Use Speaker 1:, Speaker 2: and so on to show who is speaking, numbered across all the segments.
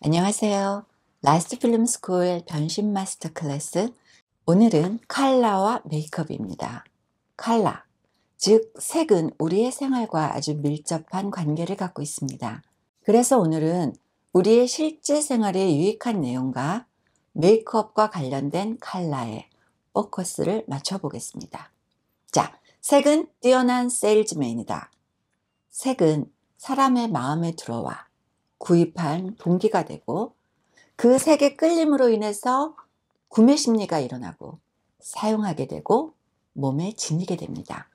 Speaker 1: 안녕하세요. 라스트 필름 스쿨 변신 마스터 클래스 오늘은 칼라와 메이크업입니다. 칼라, 즉 색은 우리의 생활과 아주 밀접한 관계를 갖고 있습니다. 그래서 오늘은 우리의 실제 생활에 유익한 내용과 메이크업과 관련된 칼라에 포커스를 맞춰보겠습니다. 자, 색은 뛰어난 세일즈맨이다. 색은 사람의 마음에 들어와 구입한 동기가 되고 그 색의 끌림으로 인해서 구매 심리가 일어나고 사용하게 되고 몸에 지니게 됩니다.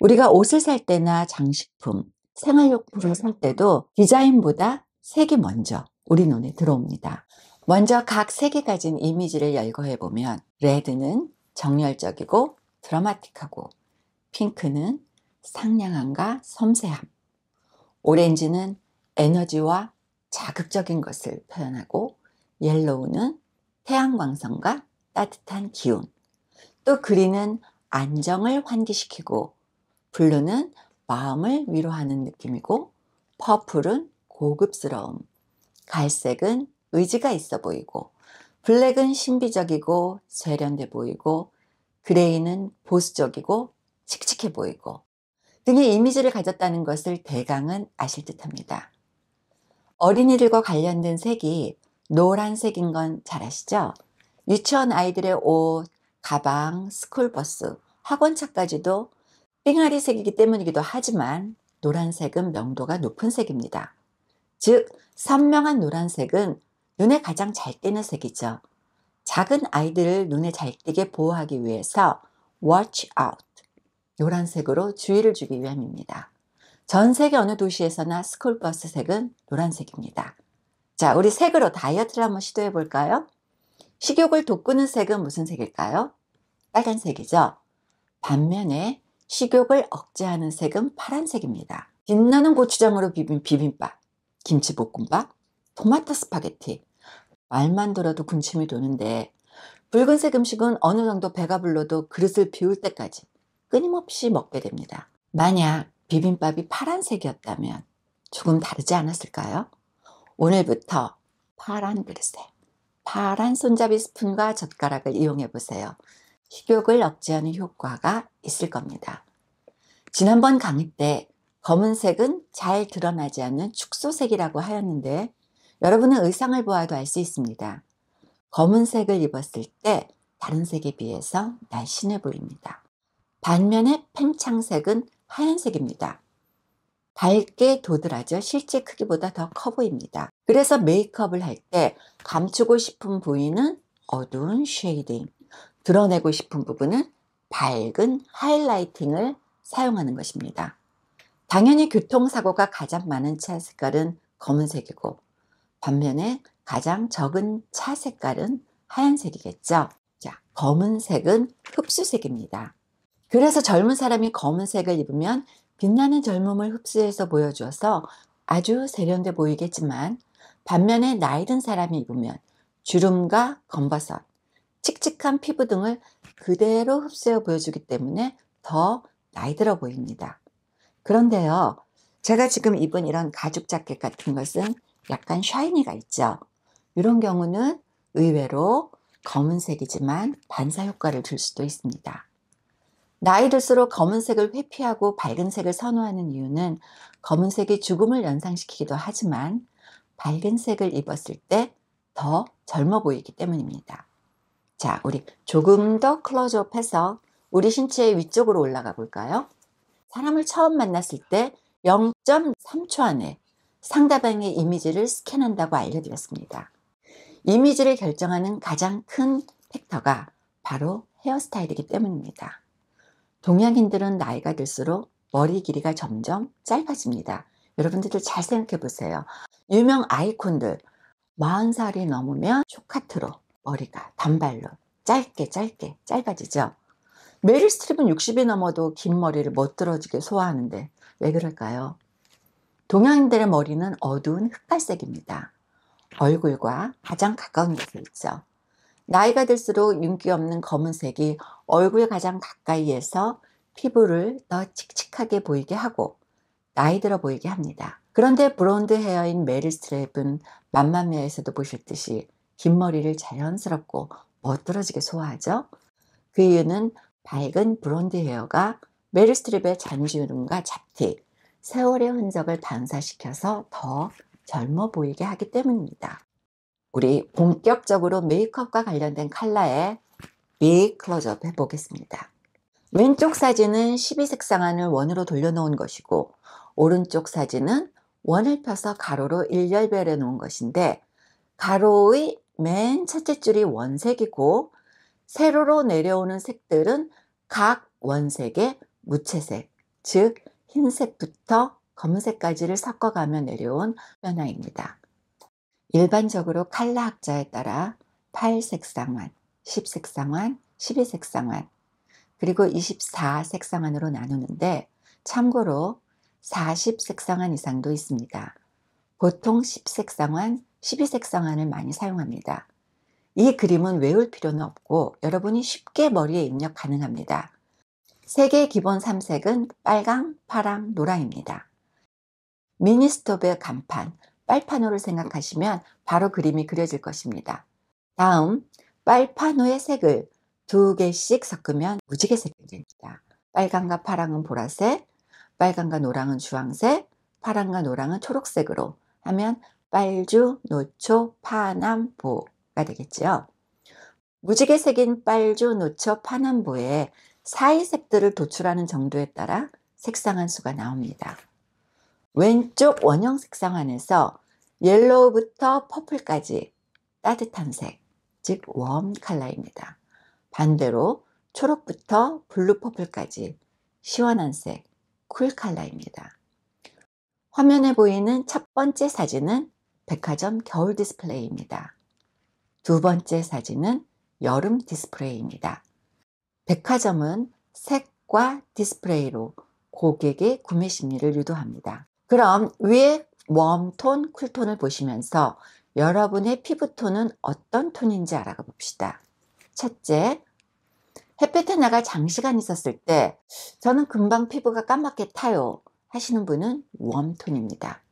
Speaker 1: 우리가 옷을 살 때나 장식품, 생활용품을 살 때도 디자인보다 색이 먼저 우리 눈에 들어옵니다. 먼저 각 색이 가진 이미지를 열거해 보면 레드는 정열적이고 드라마틱하고 핑크는 상냥함과 섬세함, 오렌지는 에너지와 자극적인 것을 표현하고 옐로우는 태양광선과 따뜻한 기운, 또 그린은 안정을 환기시키고 블루는 마음을 위로하는 느낌이고 퍼플은 고급스러움, 갈색은 의지가 있어 보이고 블랙은 신비적이고 세련돼 보이고 그레이는 보수적이고 칙칙해 보이고 등의 이미지를 가졌다는 것을 대강은 아실 듯합니다. 어린이들과 관련된 색이 노란색인 건 잘 아시죠? 유치원 아이들의 옷, 가방, 스쿨버스, 학원차까지도 빙하리 색이기 때문이기도 하지만 노란색은 명도가 높은 색입니다. 즉, 선명한 노란색은 눈에 가장 잘 띄는 색이죠. 작은 아이들을 눈에 잘 띄게 보호하기 위해서 watch out, 노란색으로 주의를 주기 위함입니다. 전 세계 어느 도시에서나 스쿨버스 색은 노란색입니다. 자, 우리 색으로 다이어트를 한번 시도해 볼까요? 식욕을 돋구는 색은 무슨 색일까요? 빨간색이죠. 반면에 식욕을 억제하는 색은 파란색입니다. 빛나는 고추장으로 비빈 비빔밥, 김치볶음밥, 토마토 스파게티. 말만 들어도 군침이 도는데 붉은색 음식은 어느 정도 배가 불러도 그릇을 비울 때까지 끊임없이 먹게 됩니다. 만약 비빔밥이 파란색이었다면 조금 다르지 않았을까요? 오늘부터 파란 그릇에 파란 손잡이 스푼과 젓가락을 이용해 보세요. 식욕을 억제하는 효과가 있을 겁니다. 지난번 강의 때 검은색은 잘 드러나지 않는 축소색이라고 하였는데 여러분은 의상을 보아도 알 수 있습니다. 검은색을 입었을 때 다른 색에 비해서 날씬해 보입니다. 반면에 팽창색은 하얀색입니다. 밝게 도드라져 실제 크기보다 더 커 보입니다. 그래서 메이크업을 할 때 감추고 싶은 부위는 어두운 쉐이딩, 드러내고 싶은 부분은 밝은 하이라이팅을 사용하는 것입니다. 당연히 교통사고가 가장 많은 차 색깔은 검은색이고 반면에 가장 적은 차 색깔은 하얀색이겠죠. 자, 검은색은 흡수색입니다. 그래서 젊은 사람이 검은색을 입으면 빛나는 젊음을 흡수해서 보여주어서 아주 세련돼 보이겠지만 반면에 나이 든 사람이 입으면 주름과 검버섯, 칙칙한 피부 등을 그대로 흡수해 보여주기 때문에 더 나이 들어 보입니다. 그런데요, 제가 지금 입은 이런 가죽 자켓 같은 것은 약간 샤이니가 있죠. 이런 경우는 의외로 검은색이지만 반사 효과를 줄 수도 있습니다. 나이 들수록 검은색을 회피하고 밝은색을 선호하는 이유는 검은색이 죽음을 연상시키기도 하지만 밝은색을 입었을 때 더 젊어 보이기 때문입니다. 자, 우리 조금 더 클로즈업 해서 우리 신체의 위쪽으로 올라가 볼까요? 사람을 처음 만났을 때 0.3초 안에 상대방의 이미지를 스캔한다고 알려드렸습니다. 이미지를 결정하는 가장 큰 팩터가 바로 헤어스타일이기 때문입니다. 동양인들은 나이가 들수록 머리 길이가 점점 짧아집니다. 여러분들도 잘 생각해 보세요. 유명 아이콘들 40살이 넘으면 쇼카트로 머리가 단발로 짧게 짧게 짧아지죠. 메릴 스트립은 60이 넘어도 긴 머리를 멋들어지게 소화하는데 왜 그럴까요? 동양인들의 머리는 어두운 흑갈색입니다. 얼굴과 가장 가까운 곳에 있죠. 나이가 들수록 윤기 없는 검은색이 얼굴 가장 가까이에서 피부를 더 칙칙하게 보이게 하고 나이 들어 보이게 합니다. 그런데 브론드 헤어인 메리 스트랩은 맘마미아에서도 보실 듯이 긴 머리를 자연스럽고 멋들어지게 소화하죠. 그 이유는 밝은 브론드 헤어가 메리 스트랩의 잔주름과 잡티, 세월의 흔적을 반사시켜서 더 젊어 보이게 하기 때문입니다. 우리 본격적으로 메이크업과 관련된 컬러의 빅 클로즈업 해보겠습니다. 왼쪽 사진은 12색상안을 원으로 돌려놓은 것이고 오른쪽 사진은 원을 펴서 가로로 일렬별해 놓은 것인데 가로의 맨 첫째 줄이 원색이고 세로로 내려오는 색들은 각 원색의 무채색, 즉 흰색부터 검은색까지를 섞어가며 내려온 변화입니다. 일반적으로 칼라 학자에 따라 8색상환, 10색상환, 12색상환, 그리고 24색상환으로 나누는데 참고로 40색상환 이상도 있습니다. 보통 10색상환, 12색상환을 많이 사용합니다. 이 그림은 외울 필요는 없고 여러분이 쉽게 머리에 입력 가능합니다. 색의 기본 3색은 빨강, 파랑, 노랑입니다. 미니스톱의 간판, 빨판호를 생각하시면 바로 그림이 그려질 것입니다. 다음 빨판호의 색을 두 개씩 섞으면 무지개 색이 됩니다. 빨강과 파랑은 보라색, 빨강과 노랑은 주황색, 파랑과 노랑은 초록색으로 하면 빨주, 노초, 파남, 보가 되겠죠 무지개 색인 빨주, 노초, 파남, 보에 사이색들을 도출하는 정도에 따라 색상한 수가 나옵니다. 왼쪽 원형 색상안에서 옐로우부터 퍼플까지 따뜻한 색, 즉웜 컬러입니다. 반대로 초록부터 블루 퍼플까지 시원한 색, 쿨 컬러입니다. 화면에 보이는 첫 번째 사진은 백화점 겨울 디스플레이입니다. 두 번째 사진은 여름 디스플레이입니다. 백화점은 색과 디스플레이로 고객의 구매 심리를 유도합니다. 그럼 위에 웜톤, 쿨톤을 보시면서 여러분의 피부톤은 어떤 톤인지 알아가 봅시다. 첫째, 햇볕에 나가 장시간 있었을 때 저는 금방 피부가 까맣게 타요 하시는 분은 웜톤입니다.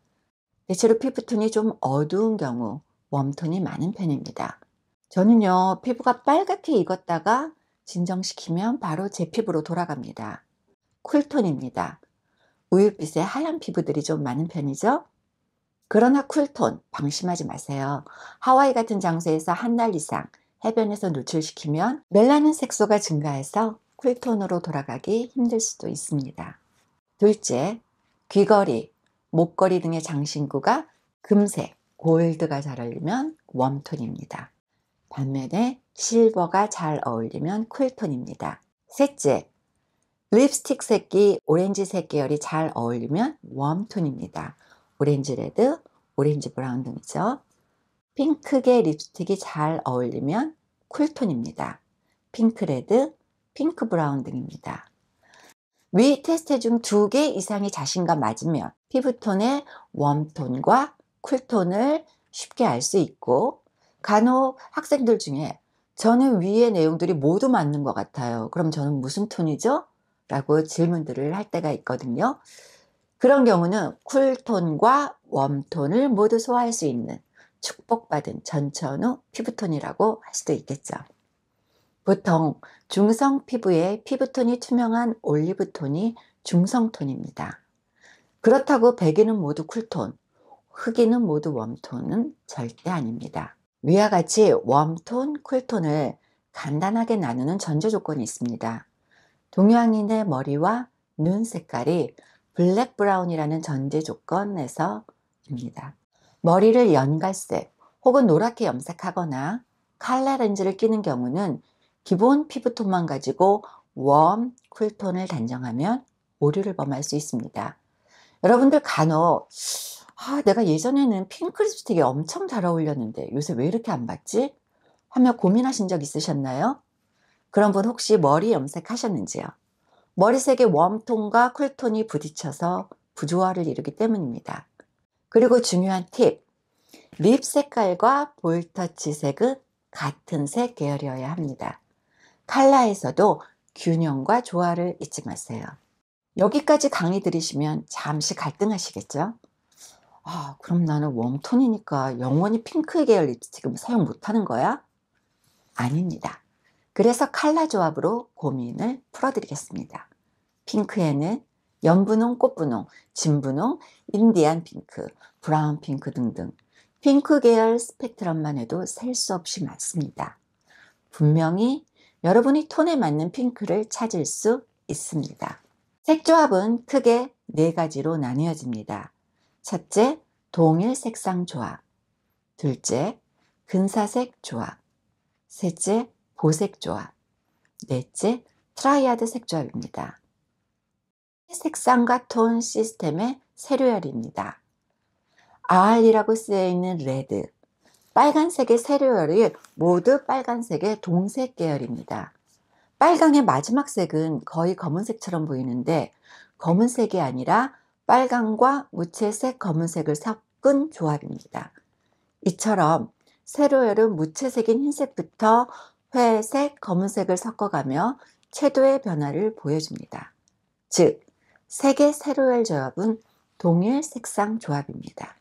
Speaker 1: 대체로 피부톤이 좀 어두운 경우 웜톤이 많은 편입니다. 저는요 피부가 빨갛게 익었다가 진정시키면 바로 제 피부로 돌아갑니다. 쿨톤입니다. 우윳빛의 하얀 피부들이 좀 많은 편이죠. 그러나 쿨톤 방심하지 마세요. 하와이 같은 장소에서 한 달 이상 해변에서 노출시키면 멜라닌 색소가 증가해서 쿨톤으로 돌아가기 힘들 수도 있습니다. 둘째, 귀걸이, 목걸이 등의 장신구가 금색, 골드가 잘 어울리면 웜톤입니다. 반면에 실버가 잘 어울리면 쿨톤입니다. 셋째, 립스틱 색이 오렌지색 계열이 잘 어울리면 웜톤입니다. 오렌지 레드, 오렌지 브라운 등이죠. 핑크계 립스틱이 잘 어울리면 쿨톤입니다. 핑크 레드, 핑크 브라운 등입니다. 위 테스트 중 두 개이상이 자신감 맞으면 피부톤의 웜톤과 쿨톤을 쉽게 알 수 있고 간혹 학생들 중에 저는 위의 내용들이 모두 맞는 것 같아요. 그럼 저는 무슨 톤이죠? 라고 질문들을 할 때가 있거든요. 그런 경우는 쿨톤과 웜톤을 모두 소화할 수 있는 축복받은 전천후 피부톤이라고 할 수도 있겠죠. 보통 중성 피부에 피부톤이 투명한 올리브톤이 중성톤입니다. 그렇다고 백인은 모두 쿨톤, 흑인은 모두 웜톤은 절대 아닙니다. 위와 같이 웜톤, 쿨톤을 간단하게 나누는 전제 조건이 있습니다. 동양인의 머리와 눈 색깔이 블랙 브라운이라는 전제 조건에서입니다. 머리를 연갈색 혹은 노랗게 염색하거나 칼라 렌즈를 끼는 경우는 기본 피부톤만 가지고 웜, 쿨톤을 단정하면 오류를 범할 수 있습니다. 여러분들 간혹 아, 내가 예전에는 핑크 립스틱이 엄청 잘 어울렸는데 요새 왜 이렇게 안봤지 하며 고민하신 적 있으셨나요? 그런 분 혹시 머리 염색하셨는지요? 머리색의 웜톤과 쿨톤이 부딪혀서 부조화를 이루기 때문입니다. 그리고 중요한 팁. 립 색깔과 볼터치 색은 같은 색 계열이어야 합니다. 칼라에서도 균형과 조화를 잊지 마세요. 여기까지 강의 들으시면 잠시 갈등하시겠죠? 아, 그럼 나는 웜톤이니까 영원히 핑크 계열 립스틱은 사용 못하는 거야? 아닙니다. 그래서 칼라 조합으로 고민을 풀어드리겠습니다. 핑크에는 연분홍, 꽃분홍, 진분홍, 인디안 핑크, 브라운 핑크 등등 핑크 계열 스펙트럼만 해도 셀 수 없이 많습니다. 분명히 여러분이 톤에 맞는 핑크를 찾을 수 있습니다. 색조합은 크게 네 가지로 나뉘어집니다. 첫째, 동일 색상 조합. 둘째, 근사색 조합. 셋째, 보색조합. 넷째, 트라이아드 색조합입니다. 색상과 톤 시스템의 세로열입니다. R이라고 쓰여 있는 레드, 빨간색의 세로열이 모두 빨간색의 동색 계열입니다. 빨강의 마지막 색은 거의 검은색처럼 보이는데 검은색이 아니라 빨강과 무채색 검은색을 섞은 조합입니다. 이처럼 세로열은 무채색인 흰색부터 회색, 검은색을 섞어가며 채도의 변화를 보여줍니다. 즉, 색의 세로열 조합은 동일 색상 조합입니다.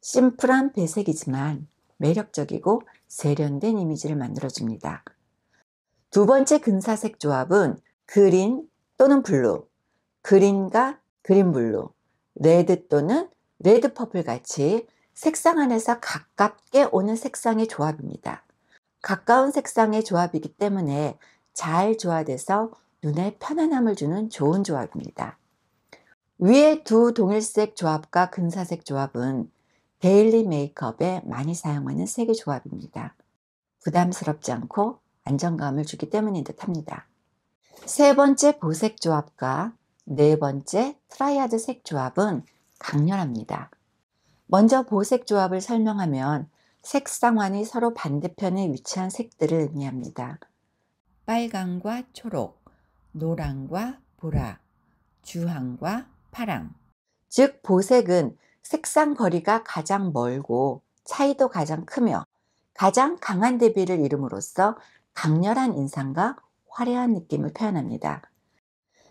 Speaker 1: 심플한 배색이지만 매력적이고 세련된 이미지를 만들어줍니다. 두 번째 근사색 조합은 그린 또는 블루, 그린과 그린블루, 레드 또는 레드퍼플 같이 색상 안에서 가깝게 오는 색상의 조합입니다. 가까운 색상의 조합이기 때문에 잘 조화돼서 눈에 편안함을 주는 좋은 조합입니다. 위에두 동일색 조합과 근사색 조합은 데일리 메이크업에 많이 사용하는 색의 조합입니다. 부담스럽지 않고 안정감을 주기 때문인 듯 합니다. 세 번째 보색 조합과 네 번째 트라이아드 색 조합은 강렬합니다. 먼저 보색 조합을 설명하면 색상환이 서로 반대편에 위치한 색들을 의미합니다. 빨강과 초록, 노랑과 보라, 주황과 파랑. 즉 보색은 색상 거리가 가장 멀고 차이도 가장 크며 가장 강한 대비를 이름으로써 강렬한 인상과 화려한 느낌을 표현합니다.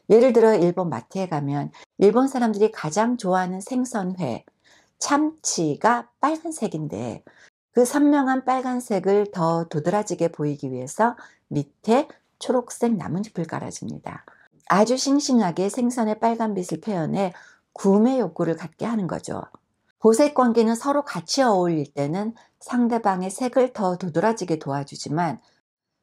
Speaker 1: 예를 들어 일본 마트에 가면 일본 사람들이 가장 좋아하는 생선회, 참치가 빨간색인데 그 선명한 빨간색을 더 도드라지게 보이기 위해서 밑에 초록색 나뭇잎을 깔아줍니다. 아주 싱싱하게 생선의 빨간빛을 표현해 구매 욕구를 갖게 하는 거죠. 보색 관계는 서로 같이 어울릴 때는 상대방의 색을 더 도드라지게 도와주지만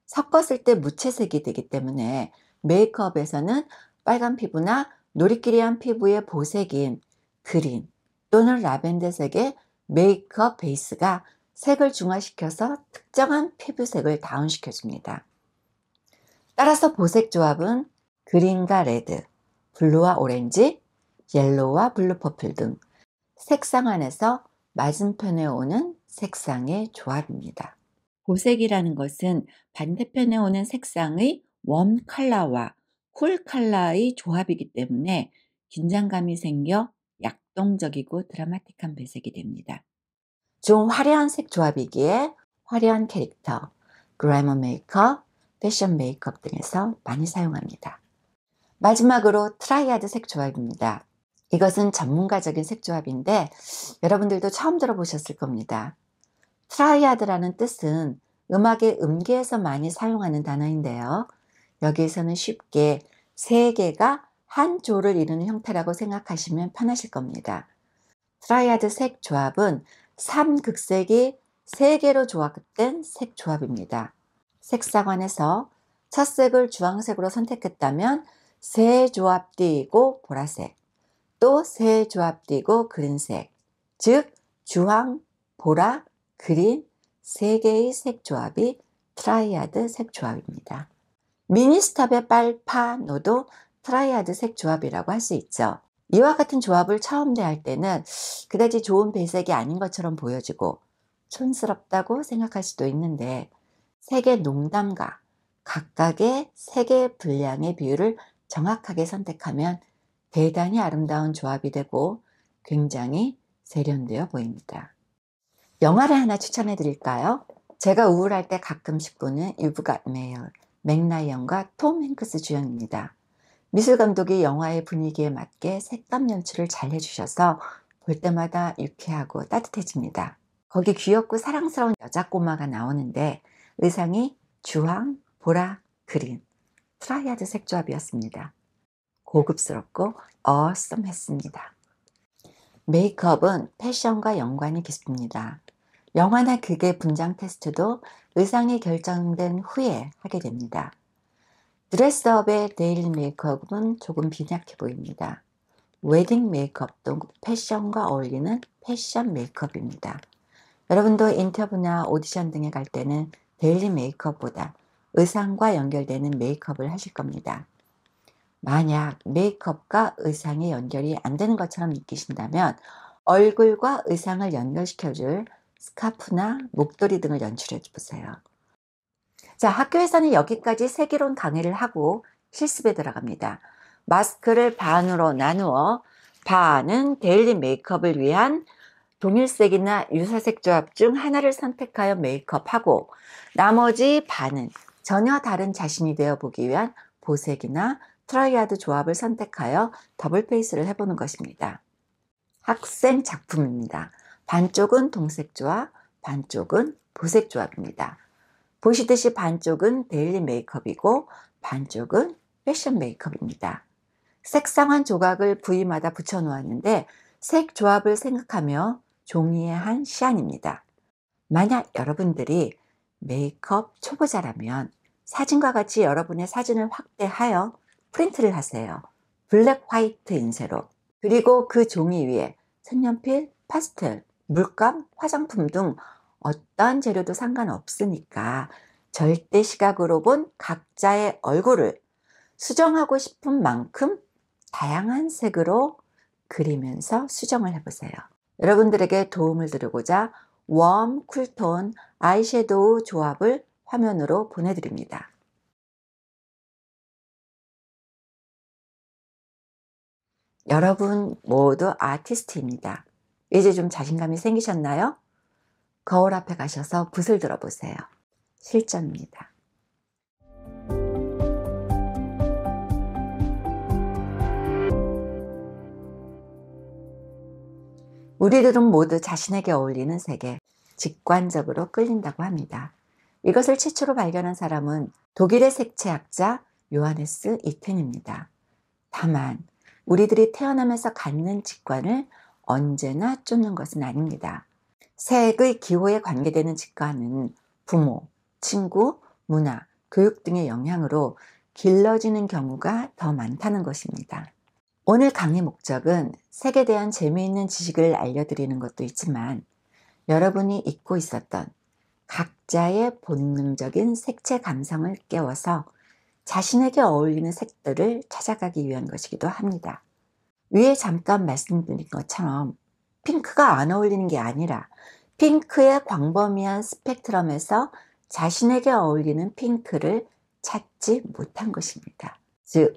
Speaker 1: 섞었을 때 무채색이 되기 때문에 메이크업에서는 빨간 피부나 노리끼리한 피부의 보색인 그린 또는 라벤더색의 메이크업 베이스가 색을 중화시켜서 특정한 피부색을 다운시켜줍니다. 따라서 보색 조합은 그린과 레드, 블루와 오렌지, 옐로우와 블루 퍼플 등 색상 안에서 맞은편에 오는 색상의 조합입니다. 보색이라는 것은 반대편에 오는 색상의 웜 컬러와 쿨 컬러의 조합이기 때문에 긴장감이 생겨 약동적이고 드라마틱한 배색이 됩니다. 좀 화려한 색 조합이기에 화려한 캐릭터, 그라머 메이크업, 패션 메이크업 등에서 많이 사용합니다. 마지막으로 트라이아드 색 조합입니다. 이것은 전문가적인 색 조합인데 여러분들도 처음 들어보셨을 겁니다. 트라이아드라는 뜻은 음악의 음계에서 많이 사용하는 단어인데요. 여기에서는 쉽게 세 개가 한 조를 이루는 형태라고 생각하시면 편하실 겁니다. 트라이아드 색 조합은 3극색이 3개로 조합된 색 조합입니다. 색상환에서 첫색을 주황색으로 선택했다면 세 조합 띄고 보라색, 또 세 조합 띄고 그린색, 즉 주황, 보라, 그린 세 개의 색 조합이 트라이아드 색 조합입니다. 미니스탑의 빨파 노도 트라이아드 색 조합이라고 할 수 있죠. 이와 같은 조합을 처음 대할 때는 그다지 좋은 배색이 아닌 것처럼 보여지고 촌스럽다고 생각할 수도 있는데 색의 농담과 각각의 색의 분량의 비율을 정확하게 선택하면 대단히 아름다운 조합이 되고 굉장히 세련되어 보입니다. 영화를 하나 추천해 드릴까요? 제가 우울할 때 가끔씩 보는 유브가 메일, 맥라이언과 톰 행크스 주연입니다. 미술 감독이 영화의 분위기에 맞게 색감 연출을 잘 해주셔서 볼 때마다 유쾌하고 따뜻해집니다. 거기 귀엽고 사랑스러운 여자 꼬마가 나오는데 의상이 주황, 보라, 그린, 트라이아드 색조합이었습니다. 고급스럽고 어썸했습니다. 메이크업은 패션과 연관이 깊습니다. 영화나 극의 분장 테스트도 의상이 결정된 후에 하게 됩니다. 드레스업의 데일리 메이크업은 조금 빈약해 보입니다. 웨딩 메이크업도 패션과 어울리는 패션 메이크업입니다. 여러분도 인터뷰나 오디션 등에 갈 때는 데일리 메이크업보다 의상과 연결되는 메이크업을 하실 겁니다. 만약 메이크업과 의상의 연결이 안 되는 것처럼 느끼신다면 얼굴과 의상을 연결시켜줄 스카프나 목도리 등을 연출해 보세요. 자, 학교에서는 여기까지 세계론 강의를 하고 실습에 들어갑니다. 마스크를 반으로 나누어 반은 데일리 메이크업을 위한 동일색이나 유사색 조합 중 하나를 선택하여 메이크업하고 나머지 반은 전혀 다른 자신이 되어 보기 위한 보색이나 트라이아드 조합을 선택하여 더블 페이스를 해보는 것입니다. 학생 작품입니다. 반쪽은 동색 조합, 반쪽은 보색 조합입니다. 보시듯이 반쪽은 데일리 메이크업이고 반쪽은 패션 메이크업입니다. 색상한 조각을 부위마다 붙여놓았는데 색 조합을 생각하며 종이에 한 시안입니다. 만약 여러분들이 메이크업 초보자라면 사진과 같이 여러분의 사진을 확대하여 프린트를 하세요. 블랙 화이트 인쇄로 그리고 그 종이 위에 색연필, 파스텔, 물감, 화장품 등 어떤 재료도 상관없으니까 절대 시각으로 본 각자의 얼굴을 수정하고 싶은 만큼 다양한 색으로 그리면서 수정을 해보세요. 여러분들에게 도움을 드리고자 웜, 쿨톤, 아이섀도우 조합을 화면으로 보내드립니다. 여러분 모두 아티스트입니다. 이제 좀 자신감이 생기셨나요? 거울 앞에 가셔서 붓을 들어보세요. 실전입니다. 우리들은 모두 자신에게 어울리는 세계, 직관적으로 끌린다고 합니다. 이것을 최초로 발견한 사람은 독일의 색채학자 요하네스 이텐입니다 다만 우리들이 태어나면서 갖는 직관을 언제나 쫓는 것은 아닙니다. 색의 기호에 관계되는 직관은 부모, 친구, 문화, 교육 등의 영향으로 길러지는 경우가 더 많다는 것입니다. 오늘 강의 목적은 색에 대한 재미있는 지식을 알려드리는 것도 있지만 여러분이 잊고 있었던 각자의 본능적인 색채 감성을 깨워서 자신에게 어울리는 색들을 찾아가기 위한 것이기도 합니다. 위에 잠깐 말씀드린 것처럼 핑크가 안 어울리는 게 아니라 핑크의 광범위한 스펙트럼에서 자신에게 어울리는 핑크를 찾지 못한 것입니다. 즉,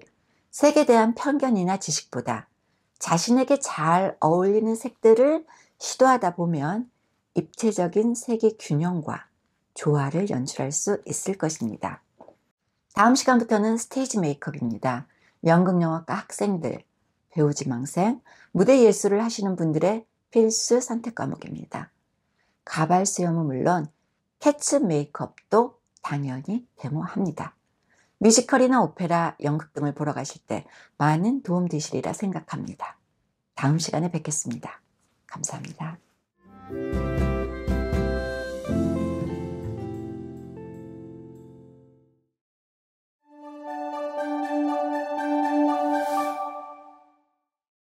Speaker 1: 색에 대한 편견이나 지식보다 자신에게 잘 어울리는 색들을 시도하다 보면 입체적인 색의 균형과 조화를 연출할 수 있을 것입니다. 다음 시간부터는 스테이지 메이크업입니다. 연극영화과 학생들, 배우 지망생, 무대 예술을 하시는 분들의 필수 선택 과목입니다. 가발 수염은 물론 캐츠 메이크업도 당연히 데모합니다. 뮤지컬이나 오페라, 연극 등을 보러 가실 때 많은 도움 되시리라 생각합니다. 다음 시간에 뵙겠습니다. 감사합니다.